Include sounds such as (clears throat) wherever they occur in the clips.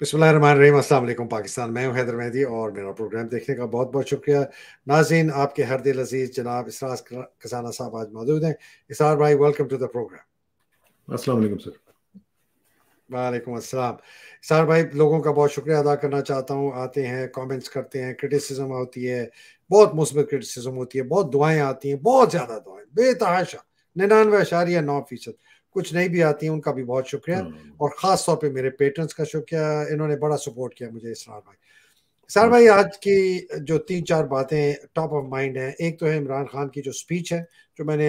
बिसमीम अल्लाम पाकिस्तान मैं हूं हैदर मेहदी और मेरा प्रोग्राम देखने का बहुत बहुत शुक्रिया नाजीन आपके हर दिल अजीज़ जनाब इसराज खजाना साहब आज मौजूद हैं इसार भाई वेलकम टू द प्रोग्राम अस्सलाम वालेकुम सर वालेकुम अस्सलाम इसार भाई लोगों का बहुत शुक्रिया अदा करना चाहता हूँ आते हैं कॉमेंट्स करते हैं क्रिटिसिज्म होती है बहुत मुस्बत क्रिटिसिज्म होती है बहुत दुआएँ आती हैं बहुत ज़्यादा दुआएँ बेतहाशा निन्यानवे आशारिया नौ फीसद कुछ नहीं भी आती हैं उनका भी बहुत शुक्रिया हाँ, हाँ। और ख़ास तौर पे मेरे पेटर्न्स का शुक्रिया इन्होंने बड़ा सपोर्ट किया मुझे इसरार भाई सर हाँ। भाई आज की जो तीन चार बातें टॉप ऑफ माइंड हैं एक तो है इमरान खान की जो स्पीच है जो मैंने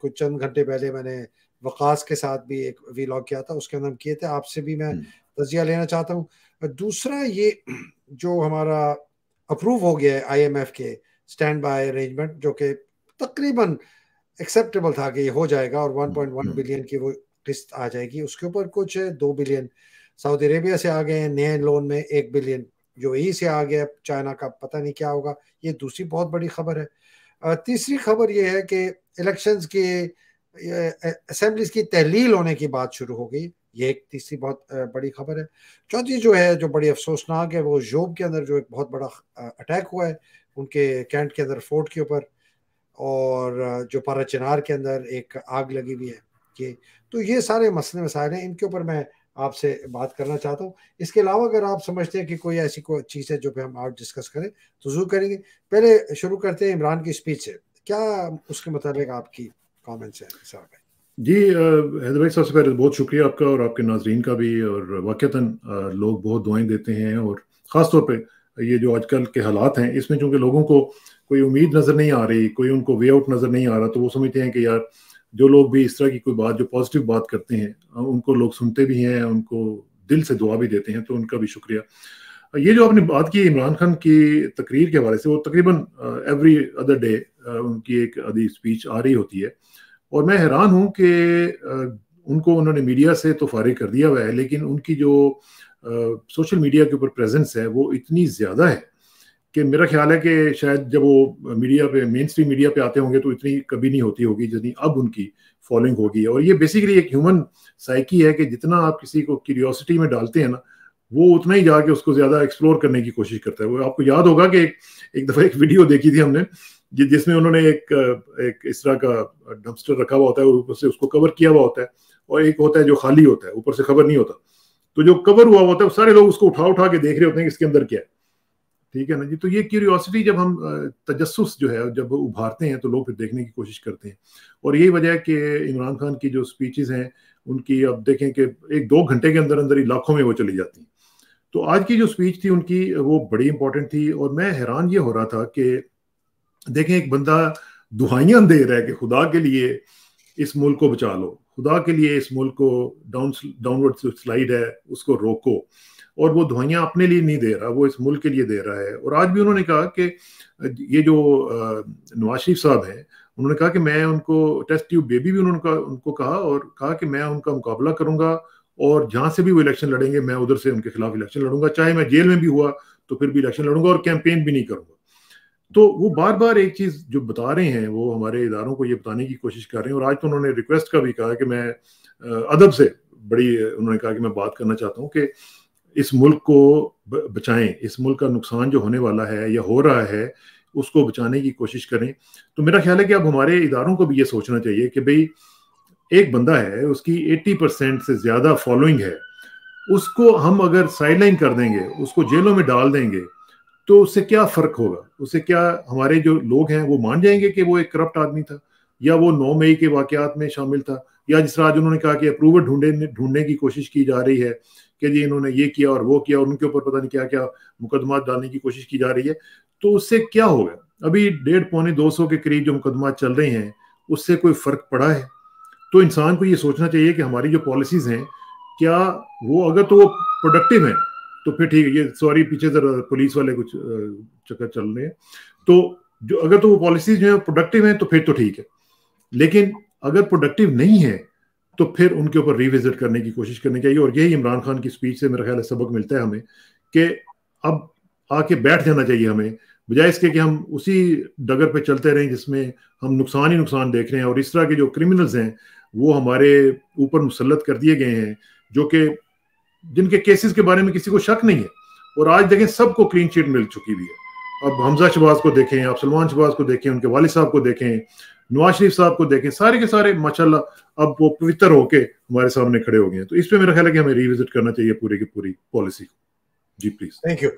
कुछ चंद घंटे पहले मैंने वकास के साथ भी एक वीलॉग किया था उसके अंदर हम किए थे आपसे भी मैं तजिया लेना चाहता हूँ दूसरा ये जो हमारा अप्रूव हो गया है आईएमएफ के स्टैंड बाय अरेंजमेंट जो कि तकरीबन एक्सेप्टेबल था कि ये हो जाएगा और 1.1 हम्म, बिलियन हम्म। की वो किस्त आ जाएगी उसके ऊपर कुछ दो बिलियन सऊदी अरेबिया से आ गए हैं नए लोन में एक बिलियन जो यही से आ गया चाइना का पता नहीं क्या होगा ये दूसरी बहुत बड़ी खबर है तीसरी खबर ये है कि इलेक्शंस के असेंबलीज की तहलील होने की बात शुरू हो गई ये एक तीसरी बहुत बड़ी खबर है चौथी जो है जो बड़ी अफसोसनाक है वो जोब के अंदर जो एक बहुत बड़ा अटैक हुआ है उनके कैंट के अंदर फोर्ट के ऊपर और जो पारा चिनार के अंदर एक आग लगी हुई है ये तो ये सारे मसले मसाइल हैं इनके ऊपर मैं आपसे बात करना चाहता हूँ इसके अलावा अगर आप समझते हैं कि कोई ऐसी कोई चीज़ है जो पे हम आज डिस्कस करें तो जरूर करेंगे पहले शुरू करते हैं इमरान की स्पीच से क्या उसके मुताबिक आपकी कॉमेंट्स हैं साहब जी हैदर भाई सबसे पहले बहुत शुक्रिया आपका और आपके नाजरीन का भी और वाक़ता लोग बहुत दुआएं देते हैं और खासतौर पर ये जो आजकल के हालात हैं इसमें चूंकि लोगों को कोई उम्मीद नज़र नहीं आ रही कोई उनको वे आउट नज़र नहीं आ रहा तो वो समझते हैं कि यार जो लोग भी इस तरह की कोई बात जो पॉजिटिव बात करते हैं उनको लोग सुनते भी हैं उनको दिल से दुआ भी देते हैं तो उनका भी शुक्रिया ये जो आपने बात की इमरान खान की तकरीर के हवाले से वो तकरीबन एवरी अदर डे उनकी एक अदी स्पीच आ रही होती है और मैं हैरान हूँ कि उनको उन्होंने मीडिया से तो फारिग कर दिया हुआ है लेकिन उनकी जो सोशल मीडिया के ऊपर प्रेजेंस है वो इतनी ज़्यादा है कि मेरा ख्याल है कि शायद जब वो मीडिया पे मेन स्ट्रीम मीडिया पे आते होंगे तो इतनी कभी नहीं होती होगी जितनी अब उनकी फॉलोइंग होगी और ये बेसिकली एक ह्यूमन साइकी है कि जितना आप किसी को क्यूरियोसिटी में डालते हैं ना वो उतना ही जाके उसको ज़्यादा एक्सप्लोर करने की कोशिश करता है वो आपको याद होगा कि एक एक दफ़ा एक वीडियो देखी थी हमने जिसमें उन्होंने एक एक इस तरह का डम्पस्टर रखा हुआ होता है ऊपर से उसको कवर किया हुआ होता है और एक होता है जो खाली होता है ऊपर से खबर नहीं होता तो जो कवर हुआ होता है सारे लोग उसको उठा उठा के देख रहे होते हैं कि इसके अंदर क्या है ठीक है ना जी तो ये क्यूरियोसिटी जब हम तजस्स जो है जब उभारते हैं तो लोग फिर देखने की कोशिश करते हैं और यही वजह है कि इमरान खान की जो स्पीचेस हैं उनकी अब देखें कि एक दो घंटे के अंदर अंदर ही लाखों में वो चली जाती हैं तो आज की जो स्पीच थी उनकी वो बड़ी इंपॉर्टेंट थी और मैं हैरान ये हो रहा था कि देखें एक बंदा दुहाइयां दे रहा है कि खुदा के लिए इस मुल्क को बचा लो खुदा के लिए इस मुल्क को डाउन डाउनवर्ड स्लाइड है उसको रोको और वो धुआइयाँ अपने लिए नहीं दे रहा वो इस मुल्क के लिए दे रहा है और आज भी उन्होंने कहा कि ये जो नवाज शरीफ साहब हैं उन्होंने कहा कि मैं उनको टेस्ट ट्यूब बेबी भी उन्होंने उनको कहा और कहा कि मैं उनका मुकाबला करूंगा और जहां से भी वो इलेक्शन लड़ेंगे मैं उधर से उनके खिलाफ इलेक्शन लड़ूंगा चाहे मैं जेल में भी हुआ तो फिर भी इलेक्शन लड़ूंगा और कैंपेन भी नहीं करूंगा तो वो बार बार एक चीज जो बता रहे हैं वो हमारे इदारों को ये बताने की कोशिश कर रहे हैं और आज तो उन्होंने रिक्वेस्ट का भी कहा कि मैं अदब से बड़ी उन्होंने कहा कि मैं बात करना चाहता हूँ कि इस मुल्क को बचाएं इस मुल्क का नुकसान जो होने वाला है या हो रहा है उसको बचाने की कोशिश करें तो मेरा ख्याल है कि अब हमारे इदारों को भी ये सोचना चाहिए कि भाई एक बंदा है उसकी 80 परसेंट से ज़्यादा फॉलोइंग है उसको हम अगर साइडलाइन कर देंगे उसको जेलों में डाल देंगे तो उससे क्या फर्क होगा उससे क्या हमारे जो लोग हैं वो मान जाएंगे कि वो एक करप्ट आदमी था या वो नौ मई के वाकत में शामिल था या जिस तरह आज उन्होंने कहा कि अप्रूवल ढूंढे ढूंढने की कोशिश की जा रही है कि जी इन्होंने ये किया और वो किया उनके ऊपर पता नहीं क्या क्या मुकदमा डालने की कोशिश की जा रही है तो उससे क्या होगा अभी डेढ़ पौने दो सौ के करीब जो मुकदमा चल रहे हैं उससे कोई फर्क पड़ा है तो इंसान को ये सोचना चाहिए कि हमारी जो पॉलिसीज हैं क्या वो अगर तो वो प्रोडक्टिव हैं तो फिर ठीक है ये सॉरी पीछे जरा पुलिस वाले कुछ चक्कर चल रहे हैं तो जो अगर तो वो पॉलिसी जो है प्रोडक्टिव है तो फिर तो ठीक है लेकिन अगर प्रोडक्टिव नहीं है तो फिर उनके ऊपर रिविजिट करने की कोशिश करनी चाहिए और यही इमरान खान की स्पीच से मेरा ख्याल है सबक मिलता है हमें कि अब आके बैठ जाना चाहिए हमें बजाय इसके कि हम उसी डगर पे चलते रहें जिसमें हम नुकसान ही नुकसान देख रहे हैं और इस तरह के जो क्रिमिनल्स हैं वो हमारे ऊपर मुसलत कर दिए गए हैं जो कि जिनके केसेस के बारे में किसी को शक नहीं है और आज देखें सबको क्लीन चिट मिल चुकी हुई है अब हमजा शबाज को देखें आप सलमान शबाज को देखें उनके वाले साहब को देखें नवाज शरीफ साहब को देखें सारे के सारे माशाला अब वो पवित्र होके हमारे सामने खड़े हो गए हैं तो इस पर मेरा ख्याल है कि हमें रिविजिट करना चाहिए पूरी की पूरी पॉलिसी को जी प्लीज थैंक यू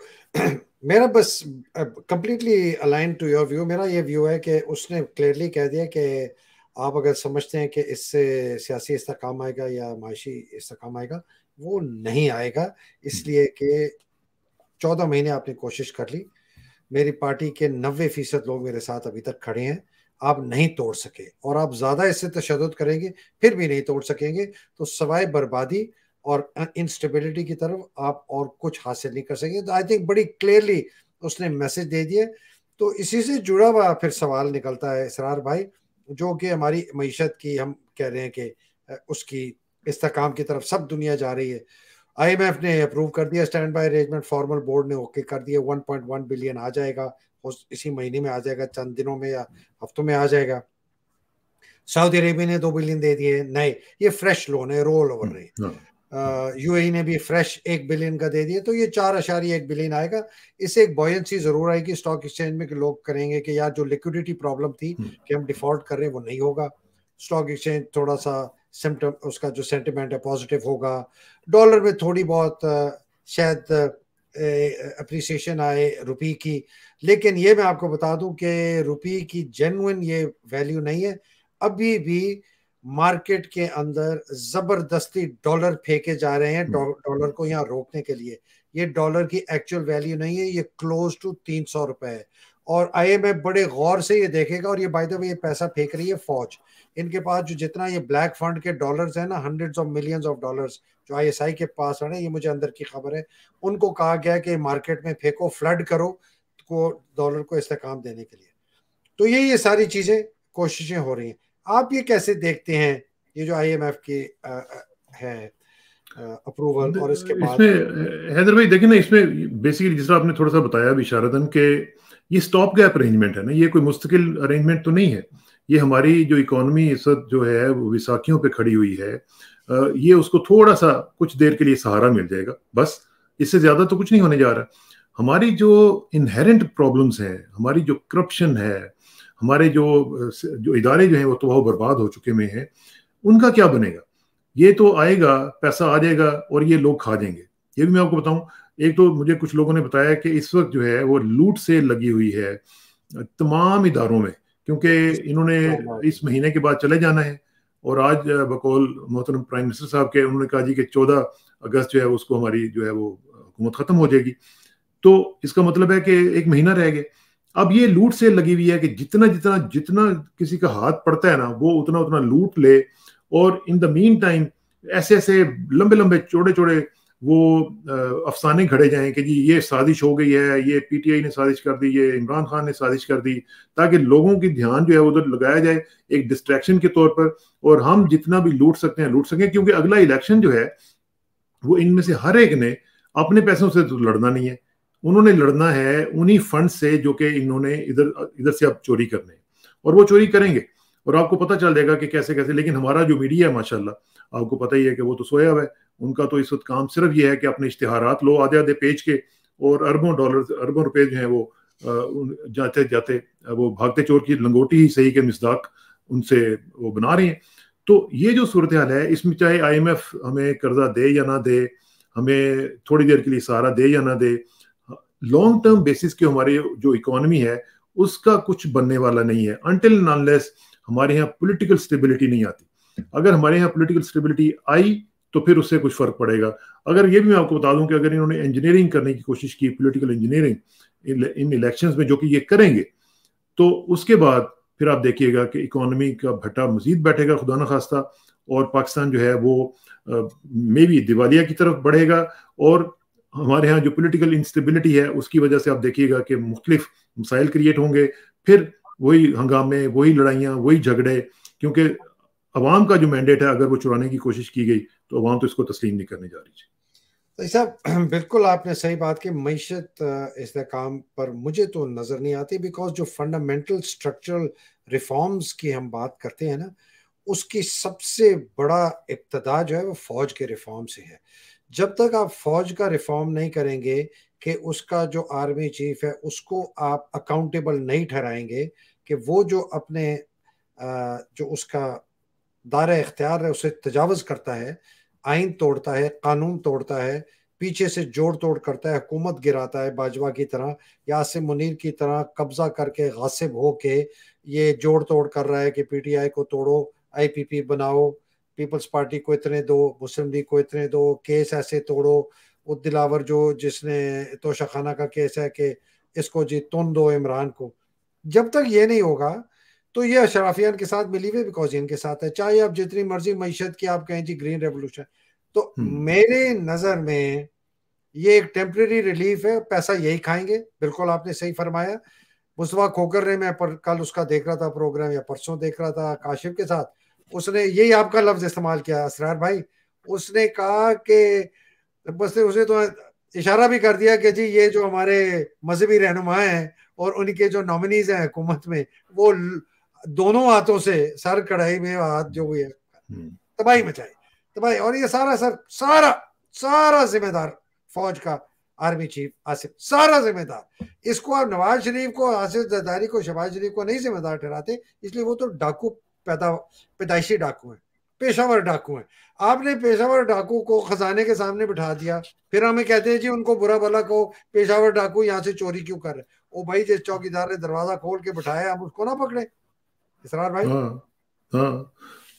मेरा बस completely align to your view मेरा ये व्यू है कि उसने क्लियरली कह दिया कि आप अगर समझते हैं कि इससे सियासी इसकाम आएगा या माशी इसकाम आएगा वो नहीं आएगा इसलिए कि चौदह महीने आपने कोशिश कर ली मेरी पार्टी के नब्बे फीसद लोग मेरे साथ अभी तक खड़े हैं आप नहीं तोड़ सके और आप ज़्यादा इससे तशद करेंगे फिर भी नहीं तोड़ सकेंगे तो सवाए बर्बादी और इंस्टेबिलिटी की तरफ आप और कुछ हासिल नहीं कर सकेंगे तो आई थिंक बड़ी क्लियरली उसने मैसेज दे दिए तो इसी से जुड़ा हुआ फिर सवाल निकलता है इसरार भाई जो कि हमारी मीशत की हम कह रहे हैं कि उसकी इस काम की तरफ सब दुनिया जा रही है आईएमएफ ने अप्रूव कर दिया stand by arrangement formal board ने ओके कर दिया 1.1 बिलियन आ जाएगा इसी महीने में आ जाएगा चंद दिनों में या हफ्तों में आ जाएगा सऊदी अरेबिया ने दो बिलियन दे दिए नए ये फ्रेश लोन है रोल ओवर रहे ए ने भी फ्रेश एक बिलियन का दे दिया तो ये चार अशारी एक बिलियन आएगा इससे एक बॉयंसी जरूर आएगी स्टॉक एक्सचेंज में कि लोग करेंगे कि यार जो लिक्विडिटी प्रॉब्लम थी हम्म। कि हम डिफॉल्ट कर रहे हैं वो नहीं होगा स्टॉक एक्सचेंज थोड़ा सा सिम्टम उसका जो सेंटिमेंट है पॉजिटिव होगा डॉलर में थोड़ी बहुत शायद अप्रिसिएशन आए रुपये की लेकिन ये मैं आपको बता दूं कि रुपये की जेनुइन ये वैल्यू नहीं है अभी भी मार्केट के अंदर जबरदस्ती डॉलर फेंके जा रहे हैं डॉलर हम्म। को यहाँ रोकने के लिए ये डॉलर की एक्चुअल वैल्यू नहीं है ये क्लोज टू तीन सौ रुपए है और आई एम बड़े गौर से ये देखेगा और ये बाय द वे ये पैसा फेंक रही है फौज इनके पास जो जितना ये ब्लैक फंड के डॉलर्स है ना hundred of millions of dollars जो आईएसआई के पास है ये मुझे अंदर की खबर है उनको कहा गया कि मार्केट में फेंको फ्लड करो को डॉलर को इस्तेकाम देने के लिए तो ये ये सारी चीज़ें कोशिशें हो रही हैं आप ये कैसे देखते हैं ये जो आईएमएफ की आ, है अप्रूवल और इसके बाद इसमें हैदर भाई देखिए ना इसमें बेसिकली जिस आपने थोड़ा सा बताया अभी शारदन के ये स्टॉप गैप अरेंजमेंट है ना ये कोई मुस्तकिल अरेंजमेंट तो नहीं है ये हमारी जो इकोनॉमी इस वक्त जो है वो विसाखियों पे खड़ी हुई है ये उसको थोड़ा सा कुछ देर के लिए सहारा मिल जाएगा बस इससे ज़्यादा तो कुछ नहीं होने जा रहा हमारी जो इनहेरेंट प्रॉब्लम्स हैं हमारी जो करप्शन है हमारे जो जो इदारे जो हैं वो तो बहुत बर्बाद हो चुके में हैं उनका क्या बनेगा ये तो आएगा पैसा आ जाएगा और ये लोग खा जाएंगे ये भी मैं आपको बताऊं एक तो मुझे कुछ लोगों ने बताया कि इस वक्त जो है वो लूट से लगी हुई है तमाम इदारों में क्योंकि इन्होंने इस महीने के बाद चले जाना है और आज बकौल मोहतरम प्राइम मिनिस्टर साहब के उन्होंने कहा जी कि चौदह अगस्त जो है उसको हमारी जो है वो हुकूमत ख़त्म हो जाएगी तो इसका मतलब है कि एक महीना रह गया अब ये लूट से लगी हुई है कि जितना जितना जितना किसी का हाथ पड़ता है ना वो उतना उतना लूट ले और इन द मीन टाइम ऐसे ऐसे लंबे लंबे चौड़े चौड़े वो अफसाने घड़े जाएं कि जी ये साजिश हो गई है ये पीटीआई ने साजिश कर दी ये इमरान खान ने साजिश कर दी ताकि लोगों की ध्यान जो है उधर लगाया जाए एक डिस्ट्रैक्शन के तौर पर और हम जितना भी लूट सकते हैं लूट सकें क्योंकि अगला इलेक्शन जो है वो इनमें से हर एक ने अपने पैसों से तो लड़ना नहीं है उन्होंने लड़ना है उन्हीं फंड से जो कि इन्होंने इधर इधर से अब चोरी करने और वो चोरी करेंगे और आपको पता चल जाएगा कि कैसे कैसे लेकिन हमारा जो मीडिया है माशाल्लाह आपको पता ही है कि वो तो सोया हुआ है उनका तो इस वक्त काम सिर्फ ये है कि अपने इश्तहारात लो आधे आधे पेज के और अरबों डॉलर अरबों रुपए जो है वो जाते जाते वो भागते चोर की लंगोटी ही सही के मिसदाक उनसे वो बना रहे हैं तो ये जो सूरत हाल है इसमें चाहे आईएमएफ हमें कर्जा दे या ना दे हमें थोड़ी देर के लिए सहारा दे या ना दे लॉन्ग टर्म बेसिस की हमारी जो इकोनॉमी है उसका कुछ बनने वाला नहीं है अनटिल नॉनलेस हमारे यहाँ पॉलिटिकल स्टेबिलिटी नहीं आती अगर हमारे यहाँ पॉलिटिकल स्टेबिलिटी आई तो फिर उससे कुछ फर्क पड़ेगा अगर ये भी मैं आपको बता दूं कि अगर इन्होंने इंजीनियरिंग करने की कोशिश की पॉलिटिकल इंजीनियरिंग इन इलेक्शंस में जो कि ये करेंगे तो उसके बाद फिर आप देखिएगा कि इकोनॉमी का भट्टा मजीद बैठेगा खुदा न खास्ता और पाकिस्तान जो है वो मे बी दिवालिया की तरफ बढ़ेगा और हमारे यहाँ जो पोलिटिकल इंस्टेबिलिटी है उसकी वजह से आप देखिएगा कि मुख्तफ मसाइल क्रिएट होंगे फिर वही हंगामे वही लड़ाइयाँ वही झगड़े क्योंकि अवाम का जो मैंडेट है अगर वो चुराने की कोशिश की गई तो अवाम तो इसको तस्लीम नहीं करने जा रही जी साहब (clears throat) बिल्कुल आपने सही बात की मीशत इस काम पर मुझे तो नज़र नहीं आती बिकॉज जो फंडामेंटल स्ट्रक्चरल रिफॉर्म्स की हम बात करते हैं ना उसकी सबसे बड़ा इब्तदा जो है वो फ़ौज के रिफॉर्म से है जब तक आप फ़ौज का रिफॉर्म नहीं करेंगे कि उसका जो आर्मी चीफ है उसको आप अकाउंटेबल नहीं ठहराएंगे कि वो जो अपने जो उसका दायरा इख्तियार है उसे तजावज़ करता है आइन तोड़ता है कानून तोड़ता है पीछे से जोड़ तोड़ करता है हुकूमत गिराता है बाजवा की तरह यासिम मुनीर की तरह कब्जा करके गासिब हो के ये जोड़ तोड़ कर रहा है कि पीटीआई को तोड़ो आईपीपी बनाओ पीपल्स पार्टी को इतने दो मुस्लिम लीग को इतने दो केस ऐसे तोड़ो उद दिलावर जो जिसने तोशाखाना का केस है कि इसको जी तुम दो इमरान को जब तक ये नहीं होगा तो ये अशराफियान के साथ मिली हुई बिकॉज इनके साथ है चाहे आप जितनी मर्जी मीशत की आप कहें जी ग्रीन रेवोल्यूशन तो हम्म। मेरे नज़र में ये एक टेम्प्रेरी रिलीफ है पैसा यही खाएंगे बिल्कुल आपने सही फरमाया मुस्तवा खोकर ने मैं पर, कल उसका देख रहा था प्रोग्राम या परसों देख रहा था काशिफ के साथ उसने यही आपका लफ्ज इस्तेमाल किया असरार भाई उसने कहा कि बस उसने तो इशारा भी कर दिया कि जी ये जो हमारे मजहबी रहनुमा हैं और उनके जो नॉमिनीज हैं हुकूमत में वो दोनों हाथों से सर कढ़ाई में हाथ जो भी है हम्म। तबाही मचाई तबाही और ये सारा सर सारा सारा जिम्मेदार फौज का आर्मी चीफ आसिफ सारा जिम्मेदार इसको आप नवाज शरीफ को आसिफ जदारी को शबाज शरीफ को नहीं जिम्मेदार ठहराते इसलिए वो तो डाकू पैदा पैदाइशी डाकू है पेशावर डाकू है आपने पेशावर डाकू को खजाने के सामने बिठा दिया फिर हमें कहते हैं जी उनको बुरा भला कहो पेशावर डाकू यहाँ से चोरी क्यों कर रहे ओ भाई जिस चौकीदार ने दरवाजा खोल के बिठाया हम उसको ना पकड़े इसरार भाई हाँ हाँ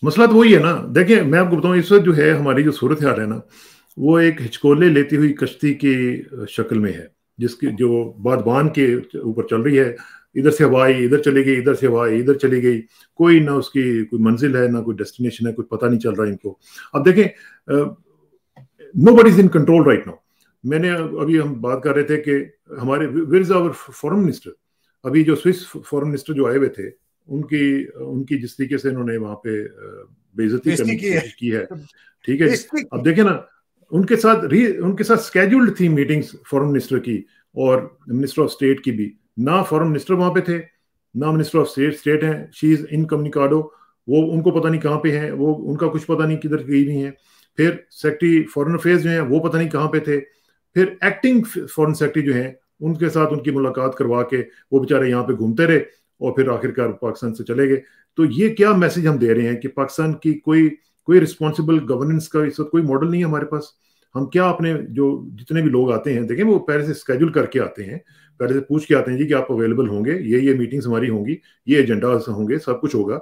मसला तो वही है ना देखिए मैं आपको बताऊं इस वक्त जो है हमारी जो सूरत हाल है ना वो एक हिचकोले लेती हुई कश्ती की शक्ल में है जिसकी जो बादबान के ऊपर चल रही है इधर से हवा आई इधर चली गई इधर से हवा आई इधर चली गई कोई ना उसकी कोई मंजिल है ना कोई डेस्टिनेशन है कुछ पता नहीं चल रहा इनको अब देखें nobody's is in control right now मैंने अभी हम बात कर रहे थे कि हमारे विर इज आवर फॉरन मिनिस्टर अभी जो स्विस फॉरन मिनिस्टर जो आए हुए थे उनकी उनकी जिस तरीके से इन्होंने वहां पे बेजती करने की कोशिश की है ठीक है अब देखे ना उनके साथ री उनके साथ स्केड्यूल्ड थी मीटिंग्स फॉरेन मिनिस्टर की और मिनिस्टर ऑफ स्टेट की भी ना फॉरेन मिनिस्टर वहां पे थे ना मिनिस्टर ऑफ स्टेट स्टेट हैं शी इज इनकम्युनिकाडो वो उनको पता नहीं कहाँ पे हैं वो उनका कुछ पता नहीं किधर गई नहीं है फिर सेक्रेटरी फॉरेन अफेयर्स जो हैं वो पता नहीं कहाँ पे थे फिर एक्टिंग फॉरेन सेक्रेटरी जो हैं उनके साथ उनकी मुलाकात करवा के वो बेचारे यहाँ पे घूमते रहे और फिर आखिरकार पाकिस्तान से चले गए तो ये क्या मैसेज हम दे रहे हैं कि पाकिस्तान की कोई कोई रिस्पॉन्सिबल गवर्नेंस का इस वक्त कोई मॉडल नहीं है हमारे पास हम क्या अपने जो जितने भी लोग आते हैं देखें वो पहले से स्केड्यूल करके आते हैं पहले से पूछ के आते हैं जी कि आप अवेलेबल होंगे ये ये मीटिंग्स हमारी होंगी ये एजेंडा होंगे सब कुछ होगा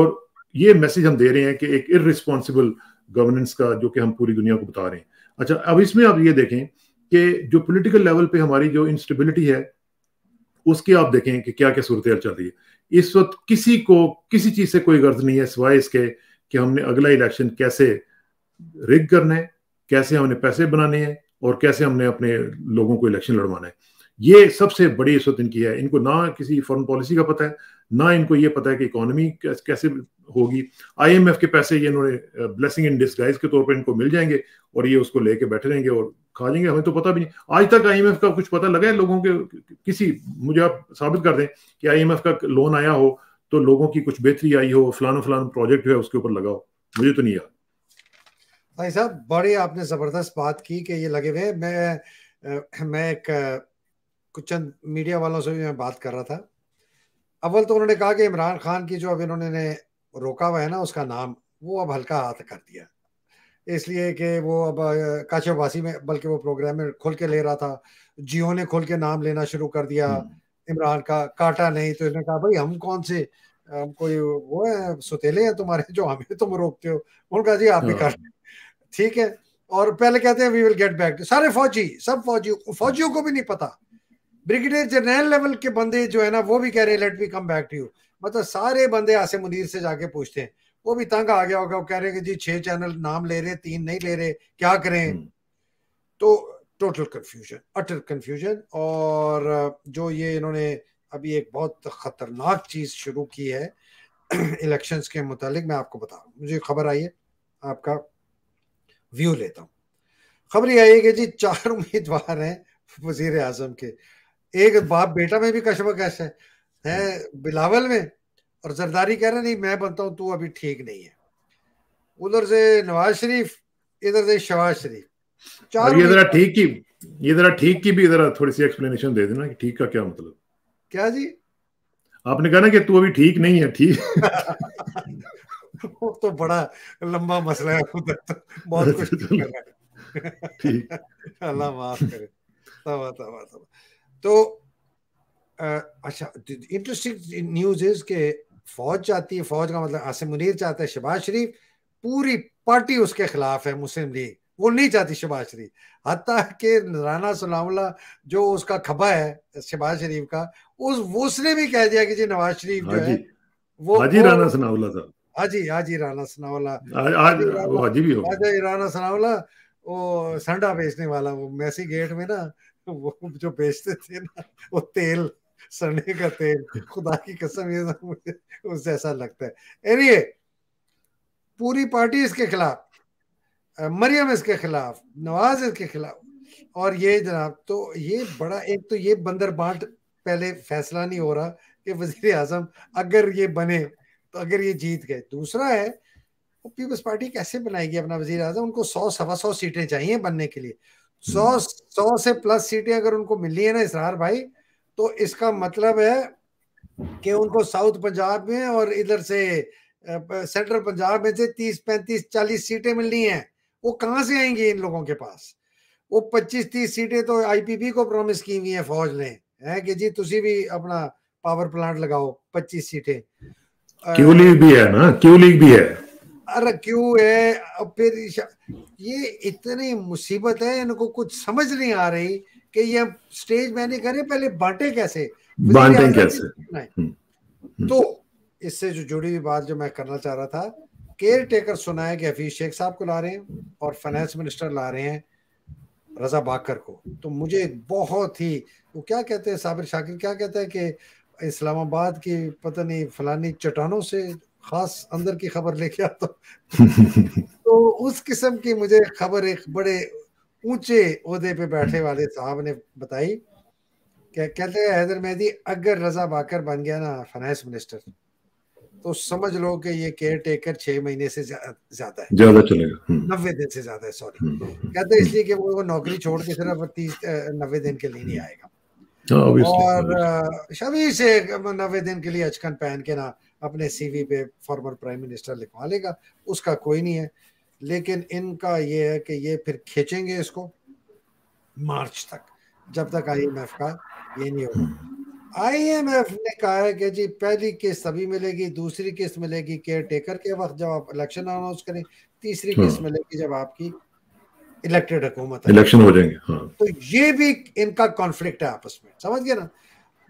और ये मैसेज हम दे रहे हैं कि एक इरिस्पॉन्सिबल गवर्नेंस का जो कि हम पूरी दुनिया को बता रहे हैं अच्छा अब इसमें आप ये देखें कि जो पॉलिटिकल लेवल पे हमारी जो इंस्टेबिलिटी है उसकी आप देखें कि क्या क्या सूरत चल रही है इस वक्त किसी को किसी चीज़ से कोई गर्ज नहीं है सिवाय इसके कि हमने अगला इलेक्शन कैसे रिग करना है कैसे हमने पैसे बनाने हैं और कैसे हमने अपने लोगों को इलेक्शन लड़वाना है ये सबसे बड़ी इस वक्त इनकी है इनको ना किसी फॉरेन पॉलिसी का पता है ना इनको ये पता है कि इकोनॉमी कैसे होगी आईएमएफ के पैसे ये इन्होंने ब्लेसिंग इन डिस्गाइज के तौर पर इनको मिल जाएंगे और ये उसको लेके बैठे रहेंगे और खा लेंगे हमें तो पता भी नहीं आज तक आईएमएफ का कुछ पता लगा है लोगों के किसी मुझे आप साबित कर दें कि आईएमएफ का लोन आया हो तो लोगों की कुछ बेहतरी आई हो फलाना फलाना प्रोजेक्ट जो है उसके ऊपर लगाओ मुझे तो नहीं याद भाई साहब बड़ी आपने जबरदस्त बात की कि ये लगे हुए मैं मैं एक कुछ चंद मीडिया वालों से भी मैं बात कर रहा था अव्वल तो उन्होंने कहा कि इमरान खान की जो अब इन्होंने रोका हुआ है ना उसका नाम वो अब हल्का हाथ कर दिया इसलिए कि वो अब काशाबासी में बल्कि वो प्रोग्राम में खुल के ले रहा था जियो ने खुल के नाम लेना शुरू कर दिया हम्म। इमरान का काटा नहीं तो इन्होंने कहा भाई हम कौन से हम कोई वो है सुतेले हैं तुम्हारे जो हमें तुम रोकते हो उनका जी आप भी हाँ। कर ठीक है और पहले कहते हैं वी विल गेट बैक सारे फौजी सब फौजी फौजियों को भी नहीं पता ब्रिगेडियर जनरल लेवल के बंदे जो है ना वो भी कह रहे हैं let we come back to you मतलब सारे बंदे आसे मुनीर से जाके पूछते हैं वो भी तंग आ गया होगा वो कह रहे हैं कि जी छह चैनल नाम ले रहे तीन नहीं ले रहे क्या करें हम्म। तो टोटल कन्फ्यूजन अटल कन्फ्यूजन और जो ये इन्होंने अभी एक बहुत खतरनाक चीज शुरू की है इलेक्शंस (clears throat) के मुतालिक मैं आपको बता रहा हूँ मुझे खबर आई है आपका व्यू लेता हूँ खबर ये आई है कि जी चार (laughs) उम्मीदवार हैं वजीर आजम के एक बाप बेटा में भी कशमकश है है बिलावल में और जरदारी कह रहे नहीं मैं बनता हूँ तू अभी ठीक नहीं है उधर से नवाज शरीफ इधर से शवाज शरीफ चार ये जरा ठीक की ये जरा ठीक की भी जरा थोड़ी सी एक्सप्लेनेशन दे देना कि ठीक का क्या मतलब क्या जी आपने कहा ना कि तू अभी ठीक नहीं है ठीक (laughs) वो तो बड़ा लंबा मसला है खुद तो बहुत कुछ अच्छा, ठीक (laughs) अल्लाह माफ करे तबा तबा तबा तो अच्छा इंटरेस्टिंग न्यूज इज के फौज चाहती है फौज का मतलब आसिम मुनीर चाहता है शहबाज शरीफ पूरी पार्टी उसके खिलाफ है मुस्लिम लीग वो नहीं चाहती शहबाज शरीफ हत्या के नजराना सलामला जो उसका खबा है शहबाज शरीफ का उस उसने भी कह दिया कि जी नवाज शरीफ जो है वो हाजी राना सनाउल्ला साहब हाजी हाजी राना सनावला हाजी भी हो हाजी राना सनावला वो संडा बेचने वाला वो मैसी गेट में ना वो जो बेचते थे ना वो तेल सरने का तेल खुदा की कसम ये मुझे उससे ऐसा लगता है एनीवे पूरी पार्टी इसके खिलाफ मरियम इसके खिलाफ नवाज इसके खिलाफ और ये जनाब तो ये बड़ा एक तो ये बंदर बांट पहले फैसला नहीं हो रहा कि वजीर आजम अगर ये बने तो अगर ये जीत गए दूसरा है वो पीपल्स पार्टी कैसे बनाएगी अपना वजीर आजम उनको सौ सवा सौ सीटें चाहिए बनने के लिए सौ हम्म। सौ से प्लस सीटें अगर उनको मिली है ना इसरार भाई तो इसका मतलब है कि उनको साउथ पंजाब में और इधर से सेंट्रल पंजाब में से तीस पैंतीस चालीस सीटें मिलनी हैं वो कहाँ से आएंगी इन लोगों के पास वो पच्चीस तीस सीटें तो आईपीपी को प्रॉमिस की हुई है फौज ने है कि जी तुम भी अपना पावर प्लांट लगाओ पच्चीस सीटें क्यू लीग भी है ना क्यू लीग भी है अरे क्यों है फिर ये इतनी मुसीबत है इनको कुछ समझ नहीं आ रही कि ये स्टेज मैंने करे पहले बांटे कैसे बांटे कैसे हम्म, हम्म, हम्म। तो इससे जो जुड़ी हुई बात जो मैं करना चाह रहा था केयर टेकर सुना है कि हफीज शेख साहब को ला रहे हैं और फाइनेंस मिनिस्टर ला रहे हैं रजा बाकर को तो मुझे बहुत ही वो क्या कहते हैं साबिर शाकिर क्या कहते हैं कि इस्लामाबाद की पता नहीं फलानी चट्टानों से खास अंदर की खबर लेके आता (laughs) तो उस किस्म की मुझे खबर एक बड़े ऊंचे उहदे पे बैठे हम्म। वाले साहब ने बताई कि कहते हैं हैदर मेहदी अगर रजा बाकर बन गया ना फाइनेंस मिनिस्टर तो समझ लो कि ये केयर टेकर छह महीने से ज्यादा है ज्यादा चलेगा हम्म। नब्बे दिन से ज्यादा है सॉरी हम्म। कहते हैं इसलिए कि वो नौकरी छोड़ के सिर्फ तीस नब्बे दिन के लिए नहीं आएगा और शबीर से नब्बे दिन के लिए अचकन पहन के ना अपने सीवी पे फॉर्मर प्राइम मिनिस्टर लिखवा लेगा उसका कोई नहीं है लेकिन इनका ये है कि ये फिर खींचेंगे इसको मार्च तक जब तक आई एम एफ का ये नहीं होगा आई एम एफ ने कहा है कि जी पहली किस्त अभी मिलेगी दूसरी किस्त मिलेगी केयर टेकर के वक्त जब आप इलेक्शन अनाउंस करें तीसरी हम्म। किस्त मिलेगी जब आपकी इलेक्टेड हुकूमत इलेक्शन हो जाएंगे हाँ। तो ये भी इनका कॉन्फ्लिक्ट है आपस में समझ गए ना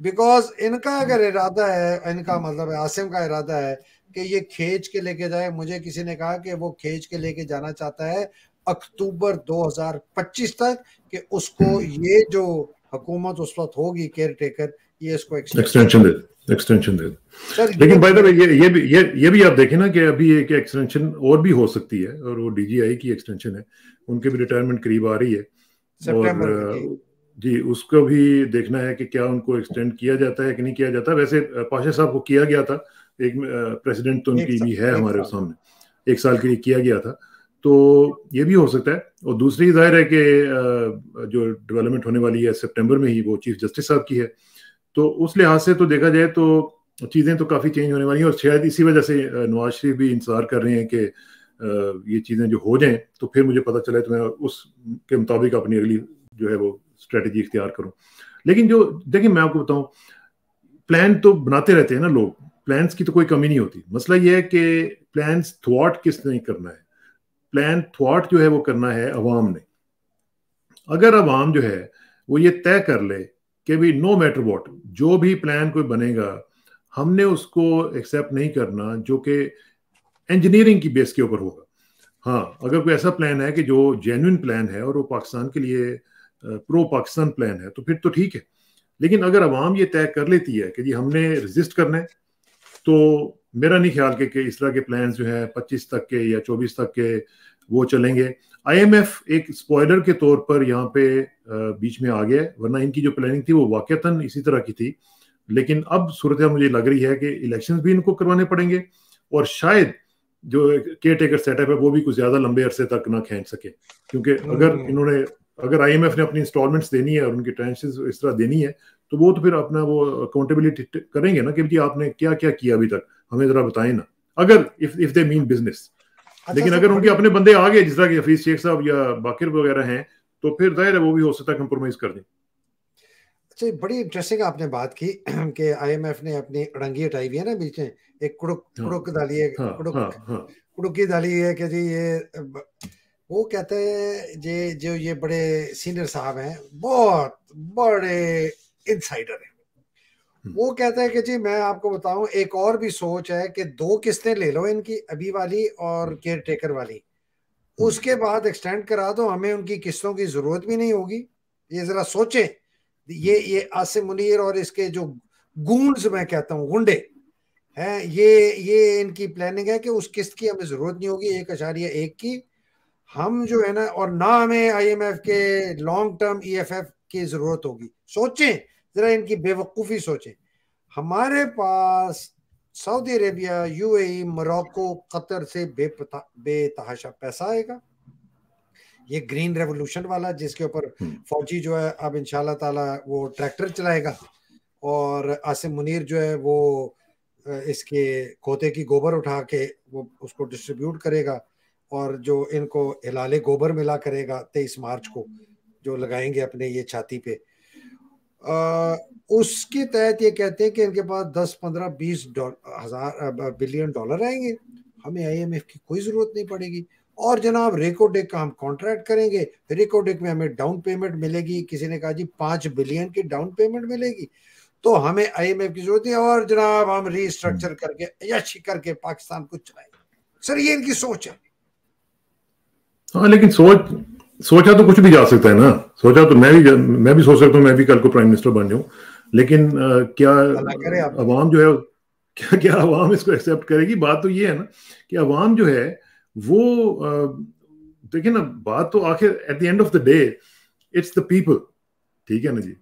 बिकॉज इनका अगर इरादा है इनका मतलब आसिम का इरादा है कि ये खेच के लेके जाए मुझे किसी ने कहा कि वो खेच के लेके जाना चाहता है अक्टूबर 2025 तक कि उसको हम्म। ये जो हुकूमत उस वक्त होगी केयर टेकर ये इसको एक्सटेंशन दे एक्सटेंशन दे लेकिन बाय द वे ये ये भी ये ये भी आप देखें ना कि अभी एक एक्सटेंशन और भी हो सकती है और वो डीजीआई की एक्सटेंशन है उनके भी रिटायरमेंट करीब आ रही है और जी उसको भी देखना है कि क्या उनको एक्सटेंड किया जाता है कि नहीं किया जाता वैसे पाशा साहब को किया गया था एक प्रेसिडेंट तो उनकी भी है हमारे सामने एक साल के लिए किया गया था तो ये भी हो सकता है और दूसरी जाहिर है कि जो डेवलपमेंट होने वाली है सितंबर में ही वो चीफ जस्टिस साहब की है तो उस लिहाज से तो देखा जाए तो चीज़ें तो काफ़ी चेंज होने वाली हैं और शायद इसी वजह से नवाज शरीफ भी इंतजार कर रहे हैं कि ये चीज़ें जो हो जाएं तो फिर मुझे पता चले तो मैं उसके मुताबिक अपनी अगली जो है वो स्ट्रेटजी इख्तियार करूँ लेकिन जो देखिए मैं आपको बताऊँ प्लान तो बनाते रहते हैं ना लोग प्लान्स की तो कोई कमी नहीं होती मसला यह है कि प्लान थॉट किसने करना है प्लान थॉट जो है वो करना है अवाम ने अगर अवाम जो है वो ये तय कर ले कि भी नो मैटर वॉट जो भी प्लान कोई बनेगा हमने उसको एक्सेप्ट नहीं करना जो कि इंजीनियरिंग की बेस के ऊपर होगा हाँ अगर कोई ऐसा प्लान है कि जो जेन्यून प्लान है और वो पाकिस्तान के लिए प्रो पाकिस्तान प्लान है तो फिर तो ठीक है लेकिन अगर अवाम ये तय कर लेती है कि जी हमने रजिस्ट करना है तो मेरा नहीं ख्याल कि, कि इस तरह के प्लान जो है पच्चीस तक के या चौबीस तक के वो चलेंगे आईएमएफ एक स्पॉयलर के तौर पर यहाँ पे बीच में आ गया वरना इनकी जो प्लानिंग थी वो वाक़ता इसी तरह की थी लेकिन अब सूरत मुझे लग रही है कि इलेक्शन भी इनको करवाने पड़ेंगे और शायद जो केयर टेकर सेटअप है वो भी कुछ ज़्यादा लंबे अरसे तक ना खेच सके क्योंकि अगर हम्म। इन्होंने अगर आईएमएफ ने अपनी इंस्टॉलमेंट्स देनी है और उनकी टेंशन इस तरह देनी है तो वो तो फिर अपना वो अकाउंटेबिलिटी करेंगे ना कि जी आपने क्या क्या किया अभी तक हमें जरा बताएं ना अगर if if they mean business लेकिन अगर उनके अपने बंदे आ गए जिस तरह के हफीज शेख साहब या बाकिर वगैरह हैं तो फिर जाहिर है वो भी हो सकता है कंप्रोमाइज कर दें अच्छा बड़ी इंटरेस्टिंग आपने बात की (clears throat) कि आईएमएफ ने अपनी अड़ंगी हटाई हुई है ना बीच में एक कुड़ुक हाँ। कुड़ुक डाली है हाँ, कुड़ुक हाँ, हाँ। की डाली है कि जी ये वो कहते हैं जे जो ये बड़े सीनियर साहब हैं बहुत बड़े इनसाइडर है वो कहता है कि जी मैं आपको बताऊं एक और भी सोच है कि दो किस्तें ले लो इनकी अभी वाली और केयर टेकर वाली उसके बाद एक्सटेंड करा दो हमें उनकी किस्तों की जरूरत भी नहीं होगी ये जरा सोचे ये ये आसिम मुनीर और इसके जो गूंड मैं कहता हूँ गुंडे हैं ये ये इनकी प्लानिंग है कि उस किस्त की हमें जरूरत नहीं होगी एक अशारिया एक की हम जो है ना और ना हमें आईएमएफ के लॉन्ग टर्म ईएफएफ की जरूरत होगी सोचें ज़रा इनकी बेवकूफ़ी सोचें हमारे पास Saudi Arabia UAE Morocco Qatar से बेपता बेतहाशा पैसा आएगा ये ग्रीन रेवोल्यूशन वाला जिसके ऊपर हम्म। फौजी जो है अब इन ताला वो ट्रैक्टर चलाएगा और आसिम मुनीर जो है वो इसके खोते की गोबर उठा के वो उसको डिस्ट्रीब्यूट करेगा और जो इनको हिलाले गोबर मिला करेगा तेईस मार्च को जो लगाएंगे अपने ये छाती पे उसके तहत ये कहते हैं कि इनके पास दस पंद्रह बीस हजार बिलियन डॉलर आएंगे हमें आईएमएफ की कोई ज़रूरत नहीं पड़ेगी और जनाब रेकोडेक का हम कॉन्ट्रैक्ट करेंगे रेकोडेक में हमें डाउन पेमेंट मिलेगी किसी ने कहा जी पांच बिलियन की डाउन पेमेंट मिलेगी तो हमें आईएमएफ की जरूरत है और जनाब हम रिस्ट्रक्चर हम्म। करके अच्छी करके पाकिस्तान को चलाएंगे सर ये इनकी सोच है हाँ लेकिन सोच सोचा तो कुछ भी जा सकता है ना सोचा तो मैं भी मैं भी सोच सकता हूँ मैं भी कल को प्राइम मिनिस्टर बन जाऊँ लेकिन आ, क्या अवाम जो है क्या क्या अवाम इसको एक्सेप्ट करेगी बात तो ये है ना कि अवाम जो है वो देखिए ना बात तो आखिर at the end of the day it's the people ठीक है ना जी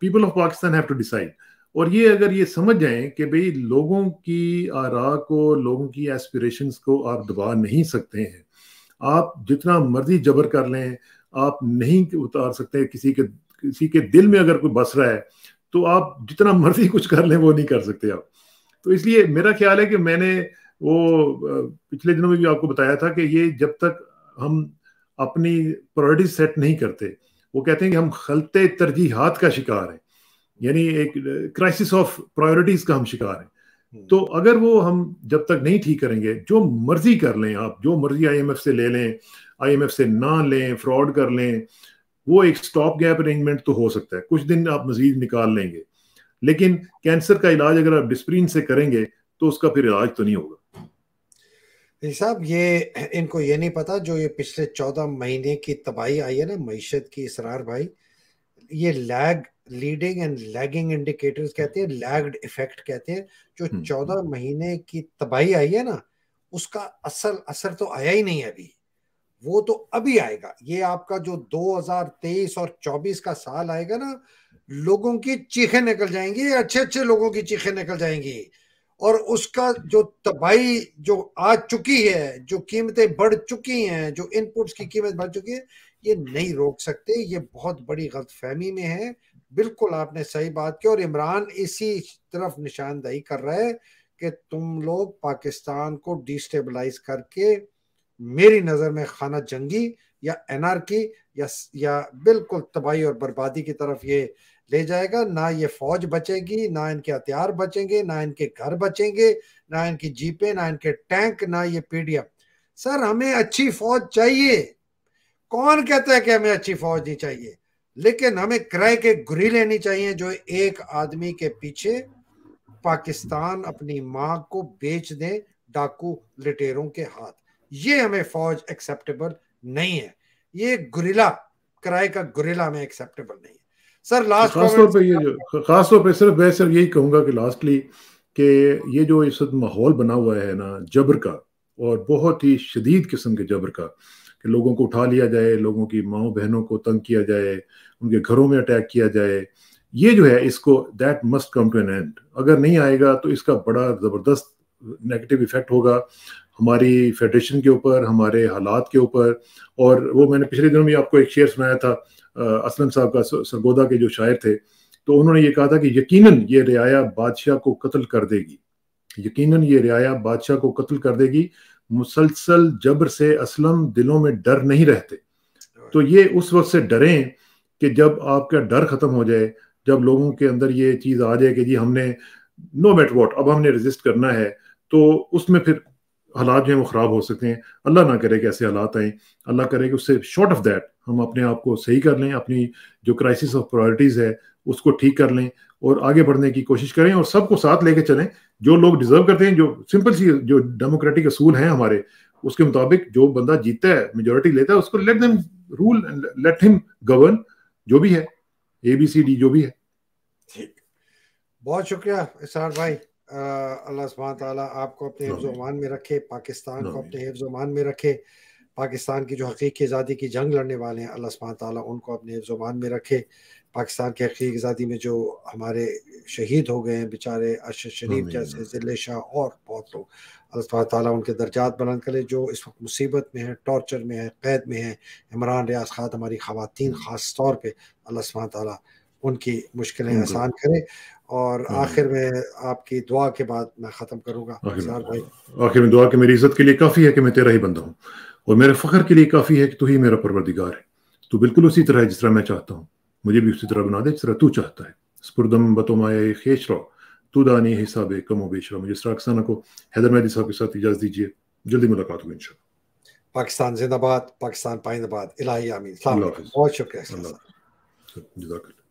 people of Pakistan have to decide और ये अगर ये समझ जाएं कि भाई लोगों की आरा को लोगों की एस्पिरेशंस को आप दबा नहीं सकते हैं आप जितना मर्जी जबर कर लें आप नहीं उतार सकते किसी के किसी के दिल में अगर कोई बस रहा है तो आप जितना मर्जी कुछ कर लें वो नहीं कर सकते आप तो इसलिए मेरा ख्याल है कि मैंने वो पिछले दिनों में भी आपको बताया था कि ये जब तक हम अपनी प्रायोरिटी सेट नहीं करते वो कहते हैं कि हम खलते तरजीहत का शिकार हैं यानी एक क्राइसिस ऑफ प्रायोरिटीज का हम शिकार हैं हम्म। तो अगर वो हम जब तक नहीं ठीक करेंगे जो मर्जी कर लें आप जो मर्जी आईएमएफ से ले लें आईएमएफ से ना लें फ्रॉड कर लें वो एक स्टॉप गैप अरेंजमेंट तो हो सकता है कुछ दिन आप मजीद निकाल लेंगे लेकिन कैंसर का इलाज अगर आप डिस्प्रीन से करेंगे तो उसका फिर इलाज तो नहीं होगा साहब ये इनको ये नहीं पता जो ये पिछले चौदह महीने की तबाही आई है ना मीशत की इसरार भाई ये lag leading and lagging indicators कहते हैं लैग्ड इफेक्ट कहते हैं जो हम्म, चौदह हम्म। महीने की तबाही आई है ना उसका असल असर तो आया ही नहीं अभी वो तो अभी आएगा ये आपका जो 2023 और 24 का साल आएगा ना लोगों की चीखें निकल जाएंगी अच्छे अच्छे लोगों की चीखें निकल जाएंगी और उसका जो तबाही जो आ चुकी है जो कीमतें बढ़ चुकी हैं जो इनपुट्स की कीमत बढ़ चुकी है ये नहीं रोक सकते ये बहुत बड़ी गलतफहमी में है बिल्कुल आपने सही बात की और इमरान इसी तरफ निशानदही कर रहा है कि तुम लोग पाकिस्तान को डिस्टेबलाइज करके मेरी नज़र में खाना जंगी या एनआरकी या या बिल्कुल तबाही और बर्बादी की तरफ ये ले जाएगा ना ये फौज बचेगी ना इनके हथियार बचेंगे ना इनके घर बचेंगे ना इनकी जीपें ना इनके टैंक ना ये पीडीएफ सर हमें अच्छी फौज चाहिए कौन कहता है कि हमें अच्छी फौज नहीं चाहिए लेकिन हमें क्रय के घुरी लेनी चाहिए जो एक आदमी के पीछे पाकिस्तान अपनी मां को बेच दे डाकू लिटेरों के हाथ ये हमें फौज एक्सेप्टेबल नहीं है ये गुरिला किराए का गुरिला में एक्सेप्टेबल नहीं है सर लास्ट खासतौर पर ये जो खासतौर पर सिर्फ मैं सिर्फ यही कहूंगा कि लास्टली कि ये जो इस माहौल बना हुआ है ना जबर का और बहुत ही शदीद किस्म के जबर का कि लोगों को उठा लिया जाए लोगों की माओ बहनों को तंग किया जाए उनके घरों में अटैक किया जाए ये जो है इसको that must come to an end अगर नहीं आएगा तो इसका बड़ा ज़बरदस्त नेगेटिव इफेक्ट होगा हमारी फेडरेशन के ऊपर हमारे हालात के ऊपर और वो मैंने पिछले दिनों में आपको एक शेयर सुनाया था असलम साहब का सरगोदा के जो शायर थे तो उन्होंने ये कहा था कि यकीनन ये रियाया बादशाह को कत्ल कर देगी यकीनन ये रियाया बादशाह को कत्ल कर देगी मुसलसल जबर से असलम दिलों में डर नहीं रहते तो ये उस वक्त से डरें कि जब आपका डर ख़त्म हो जाए जब लोगों के अंदर ये चीज़ आ जाए कि जी हमने नो मैट वॉट अब हमने रजिस्ट करना है तो उसमें फिर हालात जो है वो ख़राब हो सकते हैं अल्लाह ना करे कि ऐसे हालात आए अल्लाह करे कि उससे शॉर्ट ऑफ दैट हम अपने आप को सही कर लें अपनी जो क्राइसिस ऑफ प्रायोरिटीज़ है उसको ठीक कर लें और आगे बढ़ने की कोशिश करें और सबको साथ लेके चलें जो लोग डिजर्व करते हैं जो सिंपल सी जो डेमोक्रेटिक असूल हैं हमारे उसके मुताबिक जो बंदा जीतता है मेजोरिटी लेता है उसको let them rule let him govern जो भी है ए बी सी डी जो भी है ठीक बहुत शुक्रिया इसहार भाई अल्लाह सुबह आपको अपने हिफ्ज़ो अमान में रखे पाकिस्तान को अपने हिफ्ज़ो अमान में रखे पाकिस्तान की जो हकीक आज़ादी की जंग लड़ने वाले हैं अल्लाह सुबह ताली उनको अपने ज़ुबान में रखे पाकिस्तान की हकीक आज़ादी में जो हमारे शहीद हो गए हैं बेचारे अरशद शरीफ जैसे जिले शाह और बहुत लोग अल्लाह सुबह उनके दर्जात बुलंद करे जो इस वक्त मुसीबत में है टॉर्चर में है कैद में है इमरान रियाज खात हमारी खातन ख़ास तौर पर अल्लाह सुबह ताली उनकी मुश्किलें आसान करें और आखिर में आपकी दुआ के बाद मैं ख़त्म करूंगा आखिर में दुआ के मेरी इज्जत के लिए काफ़ी है कि मैं तेरा ही बंदा हूँ और मेरे फखर के लिए काफ़ी है कि तू ही मेरा परवरदिगार है तू बिल्कुल उसी तरह है जिस तरह मैं चाहता हूँ मुझे भी उसी तरह बना दे जिस तरह तू चाहता है स्पुरदम खेश खेशरा तू दानी हिसाब कमो बेशरा मुझे को हैदर मेहदी साहब के साथ इजाजत दीजिए जल्दी मुलाकात होगी इनशा पाकिस्तान जिंदाबाद पाकिस्तान पाइंदाबाद इलाही आमीन बहुत शुक्रिया जजाक